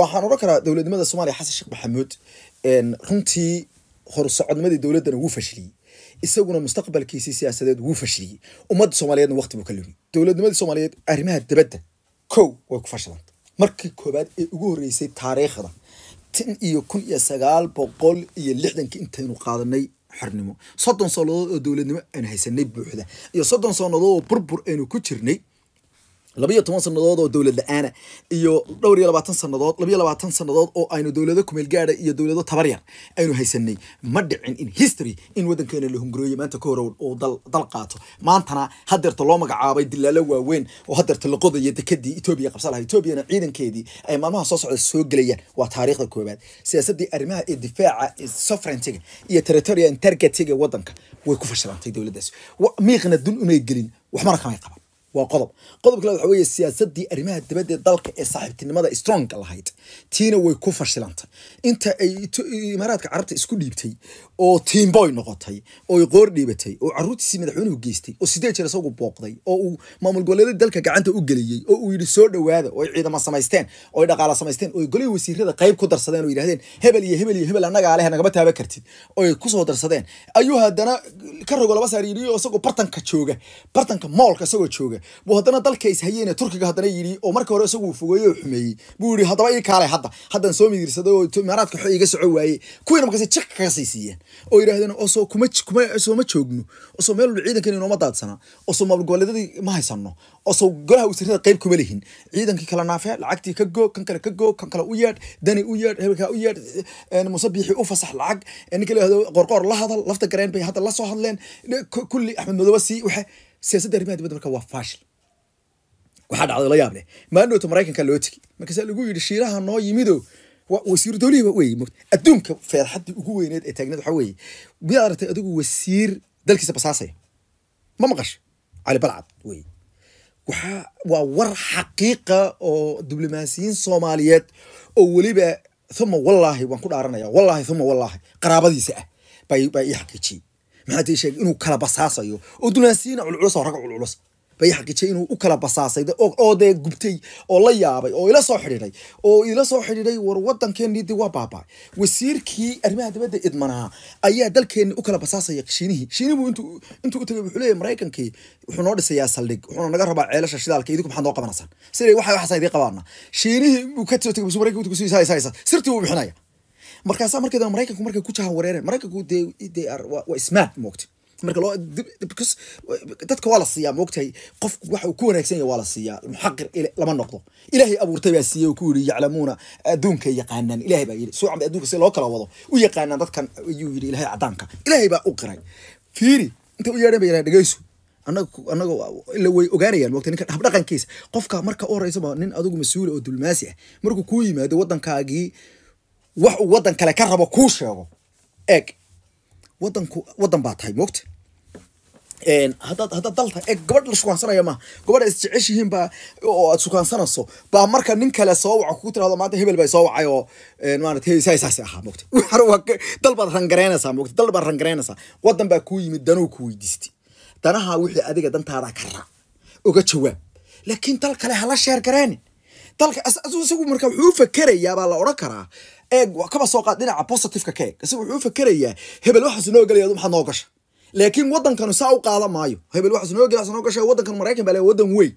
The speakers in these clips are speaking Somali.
waxaan odhan karaa dowladnimada soomaaliya xasan sheekh maxamuud runtii horsocodnimadii dowladdana wuu fashliyey isaguna mustaqbalkiisii siyaasadeed wuu fashliyey ummadda soomaaliyeedna waqti buu ka lumi dowladnimadii soomaaliyeed arrimaha dabadda kow way ku fashilanta markii koobaad ee ugu horreysay taariikhda tan iyo kun iyo sagaal boqol iyo lixdankii intaynu qaadanay xornimo soddon sannadood oo dowladnimo aynu haysanay buuxda iyo soddon sannadood oo burbur aynu ku jirnay labayo toban sanadood oo dowlad la-aana iyo dhowr iyo labaatan sanadood labayo labaatan sanadood oo aynu dowlado kumeel gaada iyo dowlado tabar aynu haysanay ma dhicin in history in waddankeena la hungurooyo maanta ka horow oo dal qaato maantana hadeerta loo magacaabay dilaalo waaweyn oo hadeerta la qodaya dekadii etoobiya qabsa laha etoobiyana ciidankeedii ay maalmaha soo socda soo gelayaan waa taariikhda koobaad siyaasadii arrimaha ee difaaca sovereigntiga iyo territorial integrity waddanka way ku fashilantay dowladdaas miiqna dun umay gelin waxmana kamay qaban waa qodob qodob kale waxa weeye siyaasadii arrimaha dibadda dalka ee saaxiibtinimada strongka lahayd tiina way ku fashilantay inta ay imaaraadka carabta isku dhiibtay oo tiimboy noqotay oo qoor dhiibatay oo caruurtiisii madaxweynuhu geystay oo sideed jeer isagu booqday oo uu maamul goboleedyada dalka gacanta u geliyey oo uu yidhi soo dhowaada oo ay ciidamo samaysteen oo ay dhaqaala samaysteen oo ay golihii wasiirada qayb ku darsadeen oo yidhahdeen hebel iyo hebel iyo hebel annagaa leh nagama taaba kartid oo ay kusoo darsadeen ayuu haddana ka rogo laba saar yidhi isagoo bartanka jooga bartanka moolka isagoo jooga buu haddana dalka is turkiga haddana yidhi oo markii hore isagu uu xumeeyey buu yidhi haddaba ii kaalay hadda haddaan soo midirsaday oo imaaraadka iga soco waayey kuwiina markaas jaka kaga sii oo yidhahdeen osoo kuma kuma ma joogno osoo meel walba ciidankan inooma daadsana osoo maalgoboleedadii ma haysano osoo golaha wasiirada qayb kuma lihin ciidankii kala naafee lacagtii ka goog kan kale ka goog kan kale u yeedh dani u yeedh hebelkaa u yeedh musabiixi u fasax lacag ninka la yidhahdo qorqoor la hadal lafta gareen bay hadda la hadleen kulli axmed madoobe sii waxe siyaasadda arrimaha dibadda marka waa faashil waxaa dhacday la yaab leh maalin maraykanka loo tegay markaasaa lagu yidhi shiiraha noo yimido wasiiru dowlihii wey adduunka feerxadda ugu weyneed ee taagneed waxaa weeye miyaad aragtay adigu wasiir dalkiisa basaasaya ma maqasho cali balcad wey waxaa waa war xaqiiqa oo diblomaasiyiin soomaaliyeed oo weliba thuma wallaahi waan ku dhaaranaya wallaahi thuma wallaahi qaraabadiisa ah baa ii xaqiijiyey maxaa tee sheegay inuu kala basaasayo oo diblomaasiyiina culculus oo rag culculus bay xaqiijay inuu u kala basaasay oo dee gubtay oo la yaabay oo ila soo xidhiiday oo ila soo xidhiiday war wadankeennii dib waa baabaa wasiirkii arrimaha dibadda idmanaa ayaa dalkeenni u kala basaasaya shiinihii shiinihi buu intuu intuu u tagay wuxuu leeyahy maraykankii wuxuu noo dhisayaa saldhig wuxuuna naga rabaa ceelasha shidaalka idinku maxaad noo qabanaysaan siday waxa waxaasaan idiin qabaana shiinihii buu ka soo tagay bus maraykanku intuu kusii sirtii buu bixinaya markaasaa markii maraykanku markay ku jaha wareereen maraykanku dee dee waa ismaad moogtay dadka waa la siiyaa maogtahay qofku waxa uu ku wanaagsan yahy waa la siiyaa muxaqir lama noqdo ilaahay abuurtay baa siiyey ku yidhi yaclamuuna adduunkay yaqaanaan ilahay baa yidhi suucan bay adduunka si loo kala wado u yaqaanaan dadkan ayuu yidhi ilahay caddaanka ilahay baa u qiray fiiri inta u yeedhan ba yidhaha dhegeysu anaga anaga ogaanayaan mogta ninka habdhaqankiisa qofka marka u horeysaba nin adigu mas-uula oo dulmaasi ah markuu kuu yimaado waddankaagii wax uu waddan kale ka rabo kuu sheego eeg wadanku waddan baa tahay mogta haddaad dalta e gabadh la shukaansanaya maaha gabadha isjeceshihiin baa oo aad shukaansanayso baa marka nin kale soo waca kugu tirahdo maanta hebel baa soo wacay oo maarata ahaa mogta dal rangareynaysaa mogta dal rangareynaysaa wadan baa kuu yimid danuu ku weydiistay danaha wixii adiga dantaada ka uga jawaab laakiin dal kale hala sheer gareenin dalka isagu marka wuxuu u la odhan karaa eeg kaba soo qaad dhinaca positiveka ka eg isagu wuxuu fakerayaa hebel waxaas noo gelaya maxaad noo gasha laakiin wadankanu saa u qaada maayo hebel waa noo gela noo gasha wadankan maraykan baa wadan weyn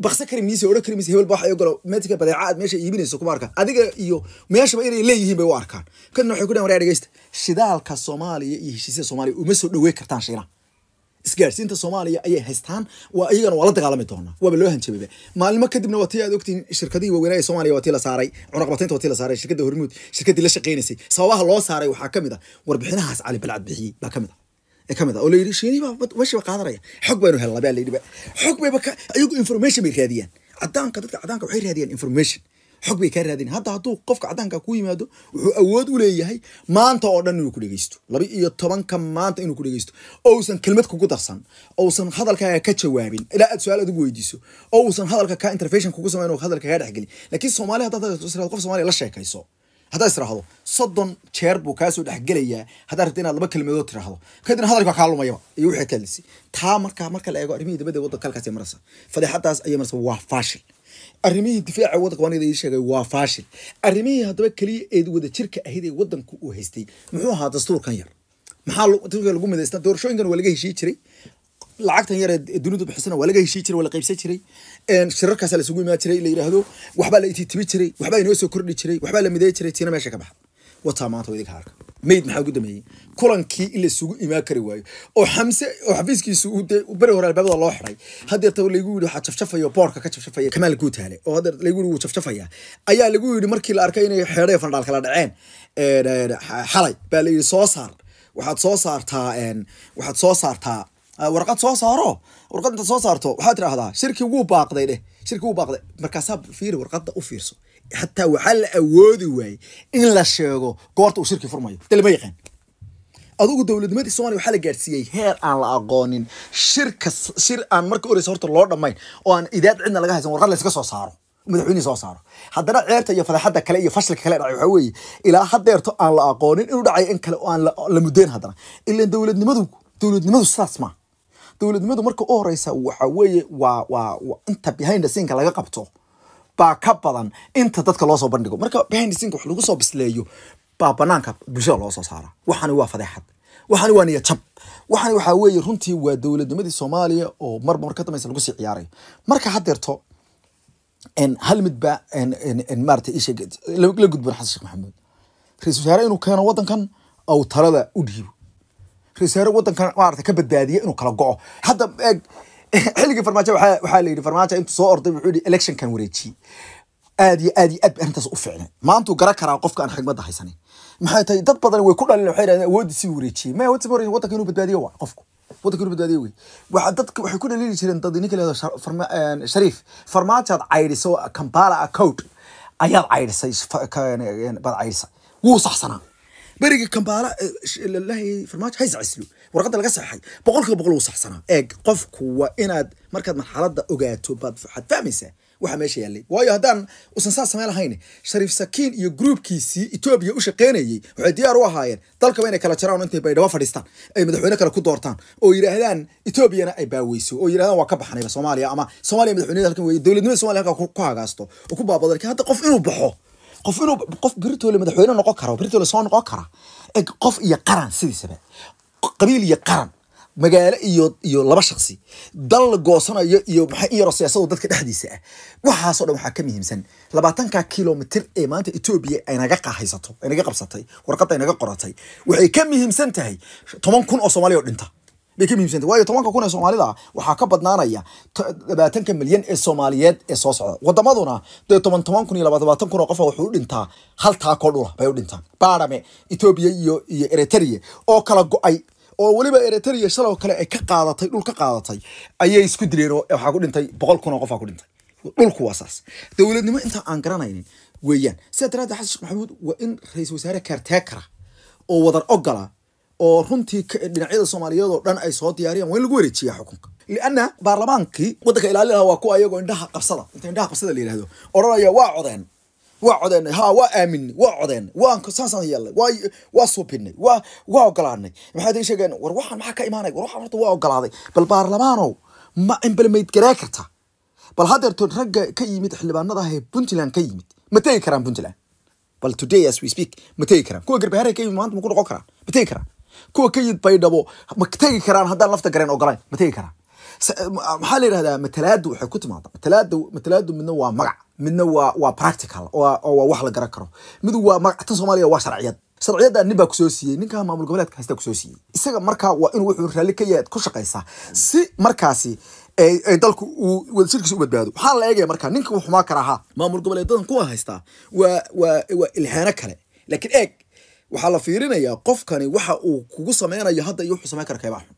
bakse kari mise odhan kari mise hebel ba waa galo metika badeeca aad meesha iibinayso kuma arkaan adiga iyo meeshaba inay leeyihiin bay u arkaan kadibna waxay ku dhahan waraa dhegeysta shidaalka soomaaliya iyo heshiisyada soomaaliya uma soo dhawey kartaan shiinaha isgaarsiinta soomaaliya ayay haystaan waa iyagana waa la dagaalami doonaa waaba loo hanjababa maalimo kadibna waa tii aad ogtiin shirkadihii waaweynaa ee soomaaliya waa tii la saaray cunaqabataynta waa tii la saaray shirkadda hormuud shirkadii la shaqeynaysay sababaha loo saaray waxaa ka mid a warbixinahaas cali balcad bixiyey baa ka mid a ee ka oo la yidhi shiinihi baa qaadanaya xog baynu helnaa baa la yidhi xog bayba ka information bay raadiyaan cadaanka dadka cadaanka waxay raadiyaan information xog bay kaa raadin hadda hadduu qofka caddaanka ku yimaado wuxuu awood u leeyahay maanta oo dhan inuu ku dhegeysto laba iyo tobanka maanta inuu ku dhegeysto ousan kelmad kugu darsan ousan hadalkaaga ka jawaabin ilaa aad su-aal adigu weydiiso ousan hadalka kaa interfation kugu samayn oo hadalka kaa dhexgelin laakiin soomaaliya haddaad qof soomaaliya la sheekayso haddaad istiraahdo soddon jeer buu kaasoo dhexgelayaa haddaad rabto inaad laba kelmadood tiraahdo kadibna hadalka kaa lumayaba iyo wixii kalisi taa markaa marka la eego arrimihii dabadda waddanka halkaas ay maraysa fadeexadaas waa faashil arrimihii difaaca waddanka waanida ii sheegay waa faashil arrimihii haddaba keliya eed wada jirka ahayd ee waddanku uu haystay muxuu ahaa dastuurkan yar maxaa dastuurka lagu midaysta doorashooyinkan waa laga heshii jiray lacagtan yar ee dunidu bixisana waa laga heshii jiray waa la qaybsan jiray shirarkaasa la imaan jiray la yidhaahdo waxbaa la ititibi jiray waxbaa inoo soo kordhi jiray waxbaa la mideey jiray tiina meesha ka baxa wataa maanta wa idinka harka mayd maxaa ugu dambeeyey kulankii in laisugu imaan kari waayo oo xamse oo xafiiskiisu dee beri hore albaabada loo xiray hadeerta lagu yidhi waxaa jafjafayo boorka ka jafjafaya kamaal guutaale oo hadeer lagu yidhi wuu jafjafaya ayaa lagu yidhi markii la arkay inay xeedhaya fandhaal kala dhaceen xalay baa la soo saar waxaad soo saartaa waxaad soo saartaa ah, warqad soo saaro warqad intaad soo saarto waxaad tidhaahdaa shirkii wuu baaqday dheh shirkii wuu baaqday markaasaa fiiri warqadda u fiirso xataa waxaa la awoodi waayey in la sheego goorta uu shirki furmayo dalma yaqaan adugu dowladnimadii somaliya waxaa la gaadhsiiyey heer aan la aqoonin shirka shir aan marka horeysa horta loo dhammayn oo aan idaad cidna laga haysan warqad laysaga soo saaro madaxweynihii soo saaro haddana ceerta iyo fadaxadda kale iyo fashilka kale dhacay waxaa weeye ilaa haddeerto aan la aqoonin inuu dhacayo in kale oo aan la mudeen haddana ilaan dowladnimadu dowladnimadu sidaas maa dowladnimadu marka u horeysa waxa weeye waa waa inta behind the scenka laga qabto baa ka badan inta dadka loosoo bandhigo marka bindsinka wax lagu soo bisleeyo baa banaanka bulshada loo soo saara waxani waa fadeexad waxani waa niyajab waxani waxaa weeye runtii waa dowladnimadii soomaaliya oo marba mar ka dambaysa lagu sii ciyaaray marka haddeerto hal mid baa maarata ishee xasan sheekh maxamuud ra-isul wasaare inuu keeno waddankan ou talada u dhiibo ra-isul wasaare waddankan maarata ka badbaadiya inuu kala go'o hadda eeg xilligii farmaajo waxaa la farmaajo intuu soo orday wuxuu yidhi electionkan wareejiyey aad iyo aad iyo aad ba arrintaas u fiicnay maantuu garan karaa qofka aan xigmadda haysanin maxay tahay dad badan way ku dhalin waxay yidhahdeen awooddiisii wareejiyey maya wadsi wareejiyey waddanka inuu badbaadiyo waa qofku waddanka inuu badbaadiyo wey waxa dadka waxay ku dhaliili jireen dad ninka leedo shariif farmaajaad caydhisoo kambala a ah ayaad caydhisay baad caydhisay wuu saxsanaa berigii kampala eh, farmaajo haysacaslo warqada laga saxay boqolkiiba boqol wuu saxsanaa eeg qofku waa inaad markaad marxaladda ogaato baad fahmaysaa waxa meesha yaallay waayo haddaan usan saa samey lahayn shariif sakiin iyo gruubkiisii etoobiya u shaqaynayey waxay diyaar u ahaayeen dalkaba inay kala jaraan intay baydhabo fadhiistaan ay madaxweyne kale ku doortaan oo yidhaahdaan etoobiyana ay baaweyso oo yidhahdaan waa ka baxnayba soomaaliya ama soomaaliya madaxweyneda halkan weeye dowladnimada somaliya halkaa ku hagaasto oo ku baabado lakin hadda qof inuu baxo qof inuu qof beritoole madaxweyne noqon kara beritoole soo noqon kara qof iyo qaran sidiisaba qabiil iyo qaran magaalo iyo iyo laba shaqsi dal la goosanayo iyo maxay iyaro siyaasadu dadka dhexdiisa ah waxaasoo dhan waxaa ka muhiimsan labaatanka kilomitir ee maanta etoobiya aynaga qaahaysato aynaga qabsatay warqadda aynaga qoratay waxay ka muhiimsan tahay toban kun oo soomaaliya oo dhinta bay ka muhiimsan tahay waayo tobanka kun ee soomaalida waxaa ka badnaanaya labaatanka milyan ee soomaaliyeed ee soo socda wadamaduna dee toban toban kun iyo labaatan kun oo qofa wuxuu u dhintaa hal taakoo dhula bay u dhintaa baarame etoobiya iyo iyo eritrea oo kala go-ay oo weliba eritriya shaloo kale ay ka qaadatay dhul ka qaadatay ayay isku dileen oo waxaa ku dhintay boqol kun oo qof ku dhintay dhulku waa saas dowladnimo inta aan garanaynin weeyaan sidaa daraaddeed xasan sheekh maxamuud waa in ra-iisul wasaare kara ah oo wadar ogala ah oo runtii dhinacyada soomaaliyeed oo dhan ay soo diyaariyaan waa in lagu wareejiyaa xukunka lianna baarlamaankii waddanka ilaalinaha waa kuwa ayagoo indhaha qabsada inta indhaha qabsada la yihahdo odhanaya waa codeen waa codeynay ha waa aaminay waa codeynay waansaasaan yeelnay waa suubinay waa ogolaanay maxay idin sheegeen war waxaan maxaa ka imaanay war waxaan horta waa ogolaaday bal baarlamaanow ma imbalmayd garaa kartaa bal haddeertoon ragga ka yimid xildhibaanadaah ee puntland ka yimid ma tegi karaan puntland bal today as we speak ma tegi karaan kuwa garbaharay ka yimid maanta ma ku noqon karaan ma tegi karaan kuwa ka yimid baydhabo ma tegi karaan haddaan lafta gareen ogolayn ma tegi karaan maxaa la yidhahdaa matalaadu waxay ku timaada matalaadu matalaadu midna waa magac midna waa waa practical oo waa wax la garan karo mid waa magactan soomaaliya waa sharciyad sharciyadda nin baa kusoo siiyey ninkaa maamul goboleedka haystaa kusoo siiyey isaga marka waa inuu wuxuu raalli ka yahay ku shaqaysaa si markaasi dalku uu wadashirkiisa u badbaado waxaa la eegaya markaa ninka xumaa karaaha maamul goboleedadan kuwa haystaa waa waa waa ilhaano kale laakiin eeg waxaa la fiirinayaa qofkani waxa uu kugu sameynayo hadda iyo wuxuu samayn kara kaybaha xun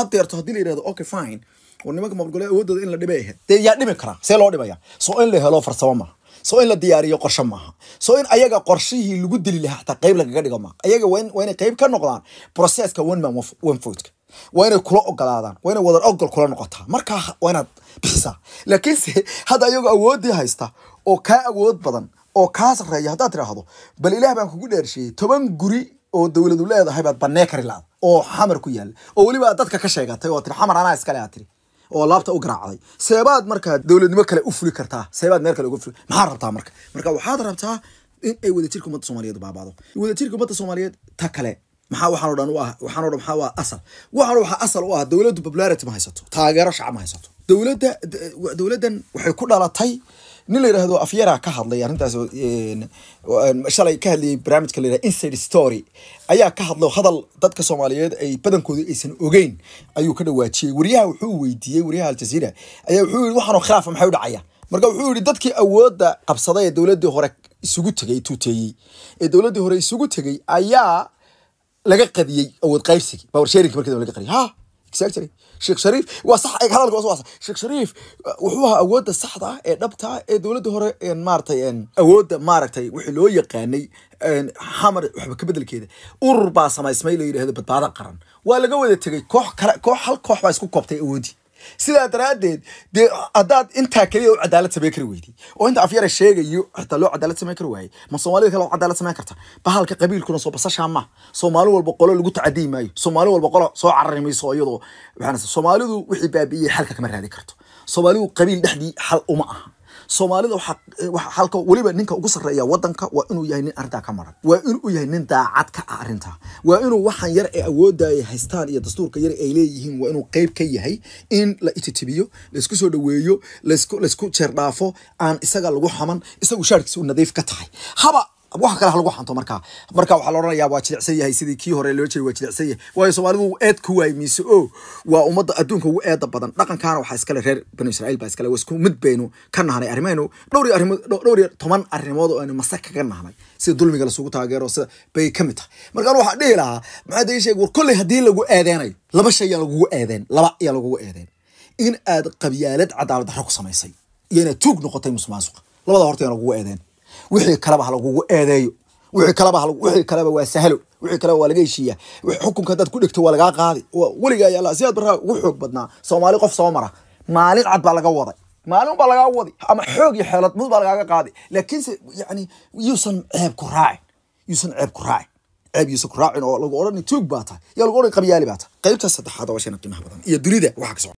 had deerto haddii la yidhahdo okay fine nimanka maqle awoodooda in la dhibay ahayd dee yaa dhimi karaa see loo dhibaya soo in la helo farsamo maaha soo in la diyaariyo qorshe maaha soo in ayaga qorshihii lagu dili lahaa xataa qayb lagaga dhigo maaha ayaga waa inay qayb ka noqdaan processka one man one vote-ka waa inay kula ogolaadaan waa inay wadar ogol kula noqotaa markaa waa inaad bixisaa laakiinse hadda ayagoo awooddii haysta oo kaa awood badan oo kaa sarreeya haddaad tidhaahdo bal ilaah baan kugu dheersheeyey toban guri oo dowladu leedahay baad banee kari laada oo xamar ku yaalla oo weliba aad dadka ka sheegatay oo tiri xamar anaa iskale aad tiri oo laabta u garaacday seebaad markaa dowladnimo kale u fuli kartaa seebaad meel kale uga fuli maxaa rabtaa marka marka waxaad rabtaa in ay wadajirka ummadda soomaaliyeed baabado wadajirka ummadda soomaaliyeed ta kale maxaa waxaan o dhan u ah waxaan o maxaa u ah asal waxaan waxaa asal u ah dowladdu popularity ma haysato taageero shacab ma haysato dowladda dowladdan waxay ku dhalatay nin la yidhaahdo afyaraa ka hadlay arintaas shalay ka hadlayay barnaamijka la inside story ayaa ka hadlay hadal dadka soomaaliyeed ay badankooda aysan ogeyn ayuu ka dhawaajiyey wariyaha wuxuu weydiiyey wariyaha aljaziira ayaa wuxuu yidhi waxaanoo khilaafa maxay u dhacaya marka wuxuu yidhi dadkii awoodda qabsaday ee dowladdii hore isugu tegay tuuteeyey ee dowladdii hore isugu tegey ayaa laga qadiyey awood qaybsigi bawarsheerinki markeeda laga qadiyey ha sheekh shariif waa sax hadalka waa sheekh shariif uh, wuxuu ahaa awoodda saxda ee dhabta ee dowladda hore maaragtay awoodda maaragtay wixii loo yaqaanay hamar waxba ka bedelkeeda urur baa samaysmay la yidhahdo badbaado qaran waa laga wada tegey koox kale koox hal koox baa isku koobtay awoodii sidaa daraaddeed dee haddaad intaa keliya u cadaalad samayn kari weyday oo inta afyara sheegayo xitaa loo cadaalad samayn kari waayey ma soomaalida kale oo cadaalad samayn karta bahalka qabiilkuna soo basashaa ma soomaali walba qolo lagu tacadiyi maayo soomaali walba qolo soo carari mayso iyadoo maxaa soomaalidu wixii baabi'iyey xalka kama raadi karto soomaalidu qabiil dhexdii xal uma aha soomaalida halka weliba ninka ugu sarreeya wadanka waa inuu yahay nin arrintaa ka maran waa inuu yahay nin daacad ka ah arrintaa waa inuu waxaan yar ee awoodaya haystaan iyo dastuurka yar ay leeyihiin waa inuu qeyb ka yahay in la ititibiyo laisku soo dhaweeyo laisku jeer dhaafo aan isaga lagu xaman isagu shaarkiisa u nadiif ka tahay haba wax kale ha lagu xanto markaa marka waxaa la odhanayaa waa jilicsan yahay sidii kii hore loo jeeday waa jilicsan yahay waayo soomaalidu eed ku waayay mise o waa ummadda adduunka ugu eeda badan dhaqankaana waxaa iskale reer banu israa'iil baa iskale isku mid baynu ka nahnay arrimaynu dhowr arrimo dhowr toban arrimood oo aynu mase kaga nahnay sida dulmiga lasugu taageero sida bay ka mid tahay markaan waxaa dhihi lahaa maxaa dee sheeg war kolley haddii lagu eedeenayo laba shay ayaa lagugu eedeen laba ayaa lagugu eedeen in aad qabyaalad cadaalad darro ku samaysay iyo inaad tuug noqotay musuq labada horta ayaa lagugu eedeen wixii kaleba halagugu eedeeyo wixii kaleba wixii kaleba waa sahlo wixii kaleba waa laga heshiiya xukunka hadaad ku dhegto waa lagaa qaadi weligaa yaalaa sidaad baraa ugu xoog badnaa soomaali qof soo mara maalin cad baa laga waday maalin baa lagaa wadi ama xoog iyo xeeladmud baa lagaaga qaaday laakiinse yani yuusan ceeb ku raacin yuusan ceeb ku raacin ceeb yuusan ku raacin oo lagu odhan tuug baa tahay yaa lagu odhan qabyaali baa tahay qaybta saddexaad waa shayna qiimaha badan iyo dunida waxa ka